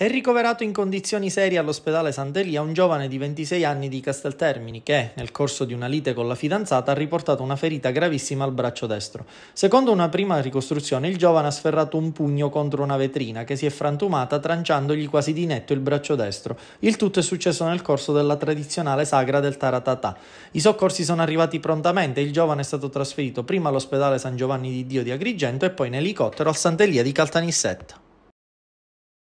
È ricoverato in condizioni serie all'ospedale Sant'Elia un giovane di 26 anni di Casteltermini che, nel corso di una lite con la fidanzata, ha riportato una ferita gravissima al braccio destro. Secondo una prima ricostruzione, il giovane ha sferrato un pugno contro una vetrina che si è frantumata tranciandogli quasi di netto il braccio destro. Il tutto è successo nel corso della tradizionale sagra del Taratatà. I soccorsi sono arrivati prontamente e il giovane è stato trasferito prima all'ospedale San Giovanni di Dio di Agrigento e poi in elicottero al Sant'Elia di Caltanissetta.